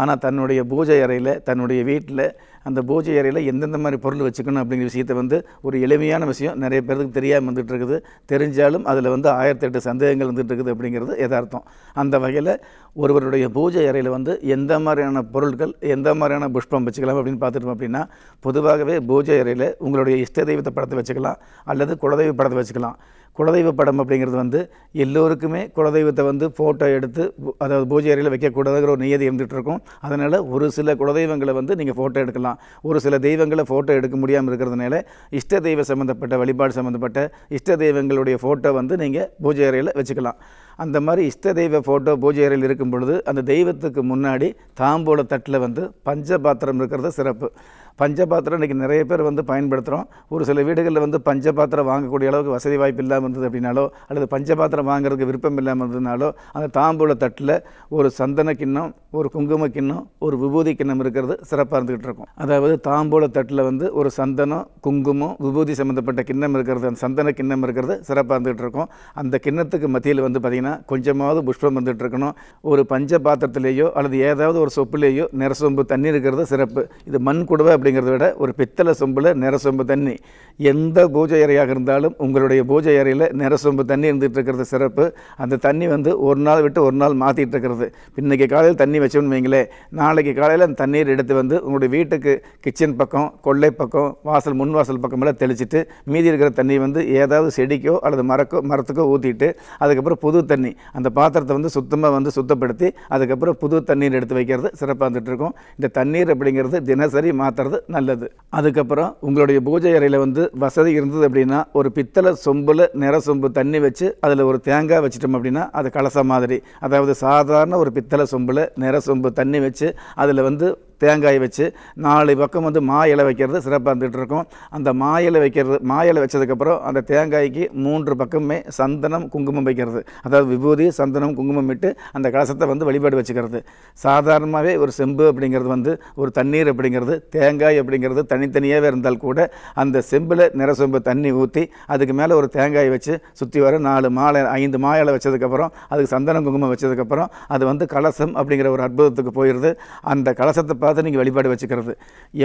ஆனால் தன்னுடைய பூஜை அறையில் தன்னுடைய வீட்டில் அந்த பூஜை அறையில் எந்தெந்த மாதிரி பொருள் வச்சுக்கணும் அப்படிங்கிற விஷயத்தை வந்து ஒரு எளிமையான விஷயம் நிறைய பேருக்கு தெரியாமல் வந்துட்டு இருக்குது தெரிஞ்சாலும் அதில் வந்து ஆயிரத்தி எட்டு சந்தேகங்கள் வந்துட்டு இருக்குது அப்படிங்கிறது எதார்த்தம் அந்த வகையில் ஒருவருடைய பூஜை அறையில் வந்து எந்த மாதிரியான பொருட்கள் எந்த மாதிரியான புஷ்பம் வச்சுக்கலாம் அப்படின்னு பார்த்துட்டோம் அப்படின்னா பொதுவாகவே பூஜை அறையில் உங்களுடைய இஷ்ட தெய்வத்தை படத்தை வச்சுக்கலாம் அல்லது குலதெய்வ படத்தை வச்சுக்கலாம் குலதெய்வ படம் அப்படிங்கிறது வந்து எல்லோருக்குமே குலதெய்வத்தை வந்து ஃபோட்டோ எடுத்து அதாவது பூஜை அறையில் வைக்கக்கூடாதுங்கிற ஒரு நியதி இருந்துகிட்டு இருக்கும் இருக்கும் அதனால் ஒரு சில குலதெய்வங்களை வந்து நீங்கள் ஃபோட்டோ எடுக்கலாம் ஒரு சில தெய்வங்களை ஃபோட்டோ எடுக்க முடியாமல் இருக்கிறதுனால இஷ்ட தெய்வ சம்மந்தப்பட்ட வழிபாடு சம்மந்தப்பட்ட இஷ்ட தெய்வங்களுடைய ஃபோட்டோ வந்து நீங்கள் பூஜை அறையில் வச்சுக்கலாம் அந்த மாதிரி இஷ்ட தெய்வ ஃபோட்டோ பூஜை அறையில் இருக்கும் பொழுது அந்த தெய்வத்துக்கு முன்னாடி தாம்போல தட்டில் வந்து பஞ்ச பாத்திரம் இருக்கிறது சிறப்பு பஞ்ச பாத்திரம் இன்றைக்கி நிறைய பேர் வந்து பயன்படுத்துகிறோம் ஒரு சில வீடுகளில் வந்து பஞ்ச பாத்திரம் வாங்கக்கூடிய அளவுக்கு வசதி வாய்ப்பு இல்லாமல் இருந்தது அப்படின்னாலோ அல்லது பஞ்ச பாத்திரம் வாங்குறதுக்கு விருப்பம் இல்லாமல் இருந்ததுனாலோ அந்த தாம்பூல தட்டில் ஒரு சந்தன கிண்ணம் ஒரு குங்கும கிண்ணம் ஒரு விபூதி கிண்ணம் இருக்கிறது சிறப்பாக இருந்துக்கிட்டு இருக்கும் அதாவது தாம்பூல தட்டில் வந்து ஒரு சந்தனம் குங்குமம் விபூதி சம்மந்தப்பட்ட கிண்ணம் இருக்கிறது அந்த சந்தன கிண்ணம் இருக்கிறது சிறப்பாக இருந்துகிட்டு இருக்கும் அந்த கிண்ணத்துக்கு மத்தியில் வந்து பார்த்திங்கன்னா கொஞ்சமாவது புஷ்பம் வந்துகிட்டு இருக்கணும் ஒரு பஞ்ச அல்லது ஏதாவது ஒரு சொப்புலேயோ நிறசொம்பு தண்ணி இருக்கிறது சிறப்பு இது மண் கூடவே அப்படி அப்படிங்கிறத விட ஒரு பித்தளை சொம்பில் நிறசொம்பு தண்ணி எந்த பூஜை அறையாக இருந்தாலும் உங்களுடைய பூஜை அறையில் நிறசொம்பு தண்ணி இருந்துகிட்டு இருக்கிறது சிறப்பு அந்த தண்ணி வந்து ஒரு நாள் விட்டு ஒரு நாள் மாற்றிட்டு இருக்கிறது இன்றைக்கி காலையில் தண்ணி வச்சோம்னு வைங்களே நாளைக்கு காலையில் அந்த தண்ணீர் எடுத்து வந்து உங்களுடைய வீட்டுக்கு கிச்சன் பக்கம் கொள்ளை பக்கம் வாசல் முன் வாசல் பக்கமெல்லாம் தெளிச்சிட்டு மீதி இருக்கிற தண்ணி வந்து ஏதாவது செடிக்கோ அல்லது மரக்கோ மரத்துக்கோ ஊற்றிட்டு அதுக்கப்புறம் புது தண்ணி அந்த பாத்திரத்தை வந்து சுத்தமாக வந்து சுத்தப்படுத்தி அதுக்கப்புறம் புது தண்ணீர் எடுத்து வைக்கிறது சிறப்பாக இருந்துகிட்ருக்கும் இந்த தண்ணீர் அப்படிங்கிறது தினசரி மாற்றுறது நல்லது அதுக்கப்புறம் உங்களுடைய பூஜை அறையில் வந்து வசதி இருந்தது அப்படின்னா ஒரு பித்தளை சொம்பில் நிற சொம்பு தண்ணி வச்சு அதில் ஒரு தேங்காய் வச்சிட்டோம் அப்படின்னா அது கலச மாதிரி அதாவது சாதாரண ஒரு பித்தளை சொம்பில் நிற சொம்பு தண்ணி வச்சு அதில் வந்து தேங்காய் வச்சு நாலு பக்கம் வந்து மா இலை வைக்கிறது சிறப்பாக இருந்துகிட்டு இருக்கும் அந்த மா இலை வைக்கிறது மா இலை வச்சதுக்கப்புறம் அந்த தேங்காய்க்கு மூன்று பக்கமே சந்தனம் குங்குமம் வைக்கிறது அதாவது விபூதி சந்தனம் குங்குமம் விட்டு அந்த கலசத்தை வந்து வழிபாடு வச்சுக்கிறது சாதாரணமாகவே ஒரு செம்பு அப்படிங்கிறது வந்து ஒரு தண்ணீர் அப்படிங்கிறது தேங்காய் அப்படிங்கிறது தனித்தனியாகவே இருந்தால் கூட அந்த செம்பில் நிற செம்பு தண்ணி ஊற்றி அதுக்கு மேலே ஒரு தேங்காய் வச்சு சுற்றி வர நாலு மாலை ஐந்து இலை வச்சதுக்கப்புறம் அதுக்கு சந்தனம் குங்குமம் வச்சதுக்கப்புறம் அது வந்து கலசம் அப்படிங்கிற ஒரு அற்புதத்துக்கு போயிடுது அந்த கலசத்தை பார்த்து நீங்கள் வழிபாடு வச்சுக்கிறது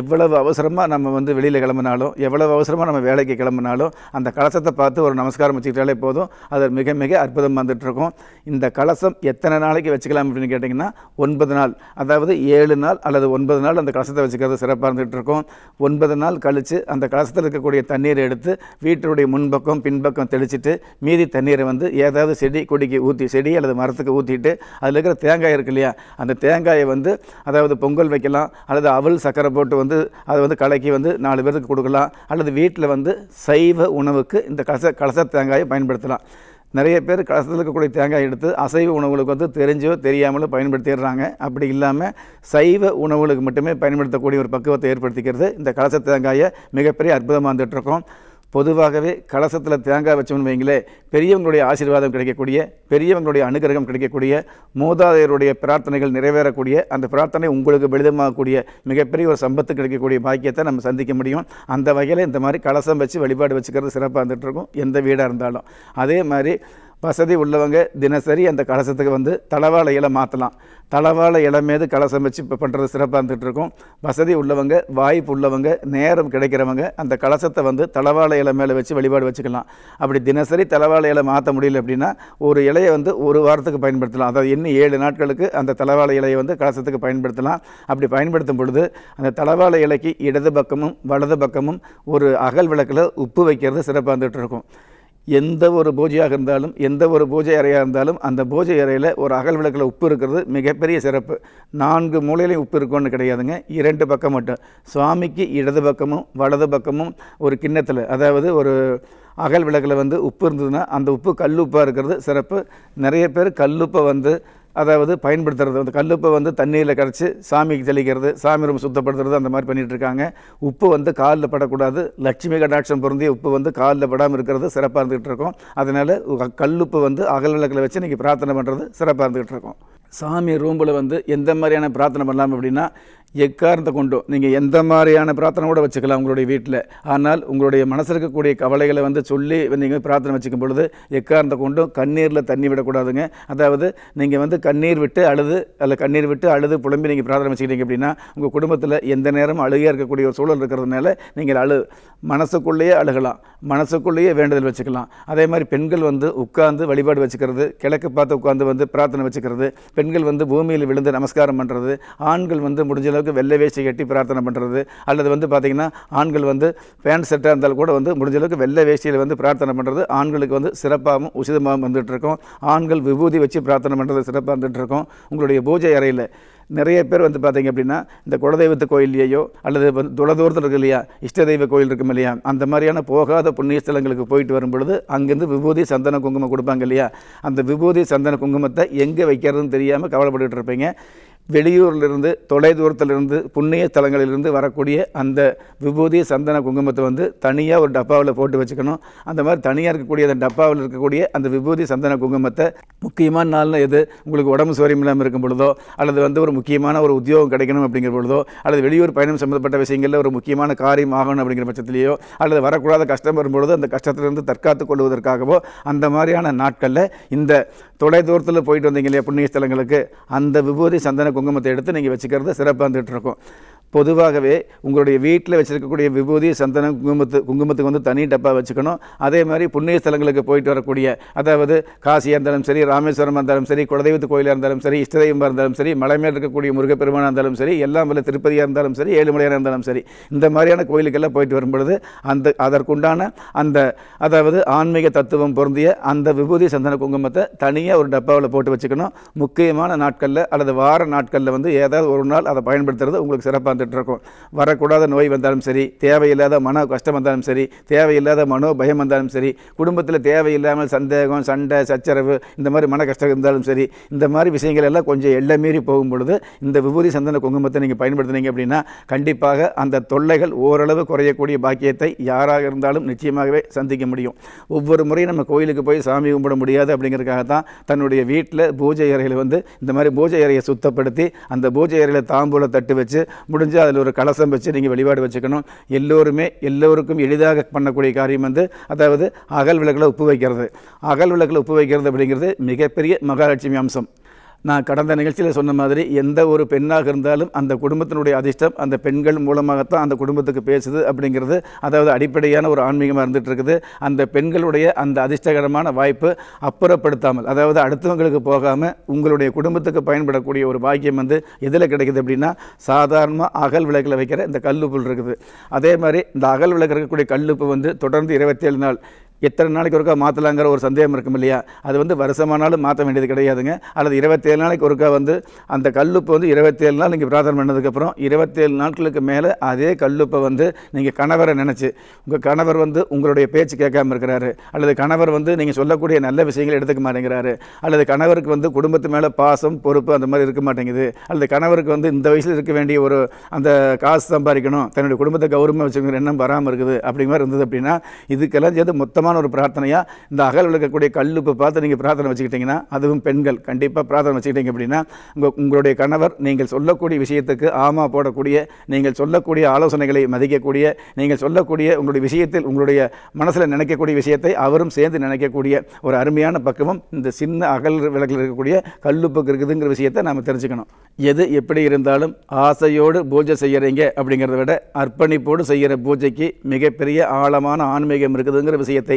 எவ்வளவு அவசரமாக நம்ம வந்து வெளியில் கிளம்புனாலும் எவ்வளவு அவசரமாக நம்ம வேலைக்கு கிளம்புனாலும் அந்த கலசத்தை பார்த்து ஒரு நமஸ்காரம் வச்சுக்கிட்டாலே போதும் அது மிக மிக அற்புதம் வந்துட்டுருக்கும் இந்த கலசம் எத்தனை நாளைக்கு வச்சுக்கலாம் அப்படின்னு கேட்டிங்கன்னா ஒன்பது நாள் அதாவது ஏழு நாள் அல்லது ஒன்பது நாள் அந்த கலசத்தை வச்சுக்கிறது சிறப்பாக இருந்துகிட்டு இருக்கும் ஒன்பது நாள் கழித்து அந்த கலசத்தில் இருக்கக்கூடிய தண்ணீரை எடுத்து வீட்டினுடைய முன்பக்கம் பின்பக்கம் தெளிச்சுட்டு மீதி தண்ணீரை வந்து ஏதாவது செடி கொடிக்கு ஊற்றி செடி அல்லது மரத்துக்கு ஊற்றிட்டு அதில் இருக்கிற தேங்காய் இருக்கு இல்லையா அந்த தேங்காயை வந்து அதாவது பொங்கல் வைக்கலாம் செய்யலாம் அல்லது அவள் சக்கரை போட்டு வந்து அதை வந்து கலக்கி வந்து நாலு பேருக்கு கொடுக்கலாம் அல்லது வீட்டில் வந்து சைவ உணவுக்கு இந்த கலச கலச தேங்காயை பயன்படுத்தலாம் நிறைய பேர் கலசத்தில் இருக்கக்கூடிய தேங்காய் எடுத்து அசைவ உணவுகளுக்கு வந்து தெரிஞ்சோ தெரியாமலோ பயன்படுத்திடுறாங்க அப்படி இல்லாமல் சைவ உணவுகளுக்கு மட்டுமே பயன்படுத்தக்கூடிய ஒரு பக்குவத்தை ஏற்படுத்திக்கிறது இந்த கலச தேங்காயை மிகப்பெரிய அற்புதமாக வந்துட்டுருக்கோம் பொதுவாகவே கலசத்தில் தேங்காய் வச்சோம்னு வைங்களேன் பெரியவங்களுடைய ஆசீர்வாதம் கிடைக்கக்கூடிய பெரியவங்களுடைய அனுகிரகம் கிடைக்கக்கூடிய மூதாதையருடைய பிரார்த்தனைகள் நிறைவேறக்கூடிய அந்த பிரார்த்தனை உங்களுக்கு பெளிதமாகக்கூடிய மிகப்பெரிய ஒரு சம்பத்து கிடைக்கக்கூடிய பாக்கியத்தை நம்ம சந்திக்க முடியும் அந்த வகையில் இந்த மாதிரி கலசம் வச்சு வழிபாடு வச்சுக்கிறது சிறப்பாக இருந்துகிட்ருக்கும் எந்த வீடாக இருந்தாலும் அதே மாதிரி வசதி உள்ளவங்க தினசரி அந்த கலசத்துக்கு வந்து தளவாழ இலை மாற்றலாம் தளவாழ இலை மீது கலசம் வச்சு இப்போ பண்ணுறது சிறப்பாக இருந்துகிட்டு இருக்கும் வசதி உள்ளவங்க வாய்ப்பு உள்ளவங்க நேரம் கிடைக்கிறவங்க அந்த கலசத்தை வந்து தளவாழ இலை மேலே வச்சு வழிபாடு வச்சுக்கலாம் அப்படி தினசரி தளவாழ இலை மாற்ற முடியல அப்படின்னா ஒரு இலையை வந்து ஒரு வாரத்துக்கு பயன்படுத்தலாம் அதாவது இன்னும் ஏழு நாட்களுக்கு அந்த தளவாழ இலையை வந்து கலசத்துக்கு பயன்படுத்தலாம் அப்படி பயன்படுத்தும் பொழுது அந்த தளவாழ இலைக்கு இடது பக்கமும் வலது பக்கமும் ஒரு அகல் விளக்கில் உப்பு வைக்கிறது சிறப்பாக இருந்துகிட்டு இருக்கும் எந்த ஒரு பூஜையாக இருந்தாலும் எந்த ஒரு பூஜை அறையாக இருந்தாலும் அந்த பூஜை அறையில் ஒரு அகல் விளக்கில் உப்பு இருக்கிறது மிகப்பெரிய சிறப்பு நான்கு மூலையிலையும் உப்பு இருக்கும்னு கிடையாதுங்க இரண்டு பக்கம் மட்டும் சுவாமிக்கு இடது பக்கமும் வலது பக்கமும் ஒரு கிண்ணத்தில் அதாவது ஒரு அகல் விளக்கில் வந்து உப்பு இருந்ததுன்னா அந்த உப்பு கல்லுப்பாக இருக்கிறது சிறப்பு நிறைய பேர் கல்லுப்பை வந்து அதாவது பயன்படுத்துறது வந்து கல்லுப்பை வந்து தண்ணியில் கரைச்சி சாமிக்கு தெளிக்கிறது சாமி ரூம் சுத்தப்படுத்துறது அந்த மாதிரி பண்ணிகிட்ருக்காங்க உப்பு வந்து காலில் படக்கூடாது லட்சுமி கடாட்சம் பொருந்திய உப்பு வந்து காலில் படாமல் இருக்கிறது சிறப்பாக இருந்துகிட்டு இருக்கோம் அதனால் கல்லுப்பு வந்து அகல் விளக்கில் வச்சு இன்றைக்கி பிரார்த்தனை பண்ணுறது சிறப்பாக இருந்துகிட்டு இருக்கோம் சாமி ரூம்பில் வந்து எந்த மாதிரியான பிரார்த்தனை பண்ணலாம் அப்படின்னா எக்காரணத்தை கொண்டும் நீங்கள் எந்த மாதிரியான பிரார்த்தனை கூட வச்சுக்கலாம் உங்களுடைய வீட்டில் ஆனால் உங்களுடைய மனசு இருக்கக்கூடிய கவலைகளை வந்து சொல்லி நீங்கள் பிரார்த்தனை வச்சுக்கும் பொழுது எக்காரணத்தை கொண்டும் கண்ணீரில் தண்ணி விடக்கூடாதுங்க அதாவது நீங்கள் வந்து கண்ணீர் விட்டு அழுது அல்ல கண்ணீர் விட்டு அழுது புலம்பி நீங்கள் பிரார்த்தனை வச்சுக்கிட்டீங்க அப்படின்னா உங்கள் குடும்பத்தில் எந்த நேரம் அழுகையாக இருக்கக்கூடிய ஒரு சூழல் இருக்கிறதுனால நீங்கள் அழு மனசுக்குள்ளேயே அழுகலாம் மனசுக்குள்ளேயே வேண்டுதல் வச்சுக்கலாம் அதே மாதிரி பெண்கள் வந்து உட்கார்ந்து வழிபாடு வச்சுக்கிறது கிழக்கு பார்த்து உட்காந்து வந்து பிரார்த்தனை வச்சுக்கிறது பெண்கள் வந்து பூமியில் விழுந்து நமஸ்காரம் பண்ணுறது ஆண்கள் வந்து முடிஞ்சளவு அளவுக்கு வெள்ளை வேஷ்டி கட்டி பிரார்த்தனை பண்ணுறது அல்லது வந்து பார்த்திங்கன்னா ஆண்கள் வந்து பேண்ட் செட்டாக இருந்தால் கூட வந்து முடிஞ்ச அளவுக்கு வெள்ளை வேஷ்டியில் வந்து பிரார்த்தனை பண்ணுறது ஆண்களுக்கு வந்து சிறப்பாகவும் உசிதமாகவும் வந்துகிட்ருக்கோம் ஆண்கள் விபூதி வச்சு பிரார்த்தனை பண்ணுறது சிறப்பாக வந்துகிட்ருக்கோம் உங்களுடைய பூஜை அறையில் நிறைய பேர் வந்து பார்த்திங்க அப்படின்னா இந்த குலதெய்வத்து கோயில்லையோ அல்லது வந்து தொலைதூரத்தில் இருக்கு இல்லையா இஷ்ட தெய்வ கோயில் இருக்கும் இல்லையா அந்த மாதிரியான போகாத புண்ணிய ஸ்தலங்களுக்கு போயிட்டு வரும் பொழுது அங்கேருந்து விபூதி சந்தன குங்குமம் கொடுப்பாங்க இல்லையா அந்த விபூதி சந்தன குங்குமத்தை எங்கே வைக்கிறதுன்னு தெரியாமல் கவலைப்பட்டுட்டு இருப்பீங்க வெளியூரிலிருந்து தொலைதூரத்திலிருந்து புண்ணிய தலங்களிலிருந்து வரக்கூடிய அந்த விபூதி சந்தன குங்குமத்தை வந்து தனியாக ஒரு டப்பாவில் போட்டு வச்சுக்கணும் அந்த மாதிரி தனியாக இருக்கக்கூடிய அந்த டப்பாவில் இருக்கக்கூடிய அந்த விபூதி சந்தன குங்குமத்தை முக்கியமான நாளில் எது உங்களுக்கு உடம்பு சுவரம் இல்லாமல் இருக்கும் பொழுதோ அல்லது வந்து ஒரு முக்கியமான ஒரு உத்தியோகம் கிடைக்கணும் அப்படிங்கிற பொழுதோ அல்லது வெளியூர் பயணம் சம்மந்தப்பட்ட விஷயங்களில் ஒரு முக்கியமான காரியம் ஆகணும் அப்படிங்கிற பட்சத்திலேயோ அல்லது வரக்கூடாத கஷ்டம் வரும்பொழுதோ அந்த கஷ்டத்திலிருந்து தற்காத்து கொள்வதற்காகவோ அந்த மாதிரியான நாட்களில் இந்த தொலைதூரத்தில் போயிட்டு வந்தீங்க இல்லையா புண்ணிய ஸ்தலங்களுக்கு அந்த விபூதி சந்தன குங்குமத்தை எடுத்து நீங்கள் வச்சுக்கிறது சிறப்பாக இருந்துகிட்டு இருக்கும் பொதுவாகவே உங்களுடைய வீட்டில் வச்சுருக்கக்கூடிய விபூதி சந்தனம் குங்குமத்து குங்குமத்துக்கு வந்து தனி டப்பா வச்சுக்கணும் அதே மாதிரி புண்ணிய ஸ்தலங்களுக்கு போயிட்டு வரக்கூடிய அதாவது காசியாக இருந்தாலும் சரி ராமேஸ்வரமாக இருந்தாலும் சரி குலதெய்வத்து கோயிலாக இருந்தாலும் சரி இஷ்டதெய்வமாக இருந்தாலும் சரி மலை இருக்கக்கூடிய முருகப்பெருமானாக இருந்தாலும் சரி எல்லாம் வல்ல திருப்பதியாக இருந்தாலும் சரி ஏழுமலையாக இருந்தாலும் சரி இந்த மாதிரியான கோயிலுக்கெல்லாம் போயிட்டு வரும்பொழுது அந்த அதற்குண்டான அந்த அதாவது ஆன்மீக தத்துவம் பொருந்திய அந்த விபூதி சந்தன குங்குமத்தை தனியாக ஒரு டப்பாவில் போட்டு வச்சுக்கணும் முக்கியமான நாட்களில் அல்லது வார நாட்களில் வந்து ஏதாவது ஒரு நாள் அதை பயன்படுத்துறது உங்களுக்கு சிறப்பாக வந்துட்டுருக்கோம் வரக்கூடாத நோய் வந்தாலும் சரி தேவையில்லாத மனோ கஷ்டம் வந்தாலும் சரி தேவையில்லாத மனோ பயம் வந்தாலும் சரி குடும்பத்தில் தேவையில்லாமல் சந்தேகம் சண்டை சச்சரவு இந்த மாதிரி மன கஷ்டம் இருந்தாலும் சரி இந்த மாதிரி விஷயங்கள் எல்லாம் கொஞ்சம் எல்லை மீறி போகும் பொழுது இந்த விபூதி சந்தன குங்குமத்தை நீங்கள் பயன்படுத்தினீங்க அப்படின்னா கண்டிப்பாக அந்த தொல்லைகள் ஓரளவு குறையக்கூடிய பாக்கியத்தை யாராக இருந்தாலும் நிச்சயமாகவே சந்திக்க முடியும் ஒவ்வொரு முறையும் நம்ம கோயிலுக்கு போய் சாமி கும்பிட முடியாது அப்படிங்கிறதுக்காக தான் தன்னுடைய வீட்டில் பூஜை அறையில் வந்து இந்த மாதிரி பூஜை அறையை சுத்தப்படுத்தி அந்த பூஜை அறையில் தாம்பூல தட்டு வச்சு முடிஞ்ச செஞ்சு அதில் ஒரு கலசம் வச்சு நீங்கள் வழிபாடு வச்சுக்கணும் எல்லோருமே எல்லோருக்கும் எளிதாக பண்ணக்கூடிய காரியம் வந்து அதாவது அகல் விளக்கில் உப்பு வைக்கிறது அகல் விளக்கில் உப்பு வைக்கிறது அப்படிங்கிறது மிகப்பெரிய மகாலட்சுமி அம்சம் நான் கடந்த நிகழ்ச்சியில் சொன்ன மாதிரி எந்த ஒரு பெண்ணாக இருந்தாலும் அந்த குடும்பத்தினுடைய அதிர்ஷ்டம் அந்த பெண்கள் மூலமாகத்தான் அந்த குடும்பத்துக்கு பேசுது அப்படிங்கிறது அதாவது அடிப்படையான ஒரு ஆன்மீகமாக இருந்துகிட்டு இருக்குது அந்த பெண்களுடைய அந்த அதிர்ஷ்டகரமான வாய்ப்பு அப்புறப்படுத்தாமல் அதாவது அடுத்தவங்களுக்கு போகாமல் உங்களுடைய குடும்பத்துக்கு பயன்படக்கூடிய ஒரு பாக்கியம் வந்து எதில் கிடைக்குது அப்படின்னா சாதாரணமாக அகல் விளக்கில் வைக்கிற இந்த கல்லுப்புல் இருக்குது அதே மாதிரி இந்த அகல் விளக்கு இருக்கக்கூடிய கல்லுப்பு வந்து தொடர்ந்து இருபத்தேழு நாள் எத்தனை நாளைக்கு ஒருக்கா மாற்றலாங்கிற ஒரு சந்தேகம் இருக்கும் இல்லையா அது வந்து வருஷமானாலும் மாற்ற வேண்டியது கிடையாதுங்க அல்லது இருபத்தேழு நாளைக்கு ஒருக்கா வந்து அந்த கல்லுப்பை வந்து இருபத்தேழு நாள் நீங்கள் பிரார்த்தனை பண்ணதுக்கப்புறம் இருபத்தேழு நாட்களுக்கு மேலே அதே கல்லுப்பை வந்து நீங்கள் கணவரை நினச்சி உங்கள் கணவர் வந்து உங்களுடைய பேச்சு கேட்காம இருக்கிறாரு அல்லது கணவர் வந்து நீங்கள் சொல்லக்கூடிய நல்ல விஷயங்கள் எடுத்துக்க மாட்டேங்கிறாரு அல்லது கணவருக்கு வந்து குடும்பத்து மேலே பாசம் பொறுப்பு அந்த மாதிரி இருக்க மாட்டேங்குது அல்லது கணவருக்கு வந்து இந்த வயசில் இருக்க வேண்டிய ஒரு அந்த காசு சம்பாதிக்கணும் தன்னுடைய குடும்பத்தை கௌரவமாக வச்சுக்கிற எண்ணம் வராமல் இருக்குது அப்படிங்கிற மாதிரி இருந்தது அப்படின்னா இதுக்கெல்லாம் சேர்ந்து மொத்தமாக முக்கியமான ஒரு பிரார்த்தனையாக இந்த அகல் விளக்கக்கூடிய கல்லுப்பு பார்த்து நீங்கள் பிரார்த்தனை வச்சுக்கிட்டிங்கன்னா அதுவும் பெண்கள் கண்டிப்பாக பிரார்த்தனை வச்சுக்கிட்டிங்க அப்படின்னா உங்கள் உங்களுடைய கணவர் நீங்கள் சொல்லக்கூடிய விஷயத்துக்கு ஆமா போடக்கூடிய நீங்கள் சொல்லக்கூடிய ஆலோசனைகளை மதிக்கக்கூடிய நீங்கள் சொல்லக்கூடிய உங்களுடைய விஷயத்தில் உங்களுடைய மனசில் நினைக்கக்கூடிய விஷயத்தை அவரும் சேர்ந்து நினைக்கக்கூடிய ஒரு அருமையான பக்குவம் இந்த சின்ன அகல் விளக்கில் இருக்கக்கூடிய கல்லுப்புக்கு இருக்குதுங்கிற விஷயத்தை நாம் தெரிஞ்சுக்கணும் எது எப்படி இருந்தாலும் ஆசையோடு பூஜை செய்கிறீங்க அப்படிங்கிறத விட அர்ப்பணிப்போடு செய்கிற பூஜைக்கு மிகப்பெரிய ஆழமான ஆன்மீகம் இருக்குதுங்கிற விஷயத்தை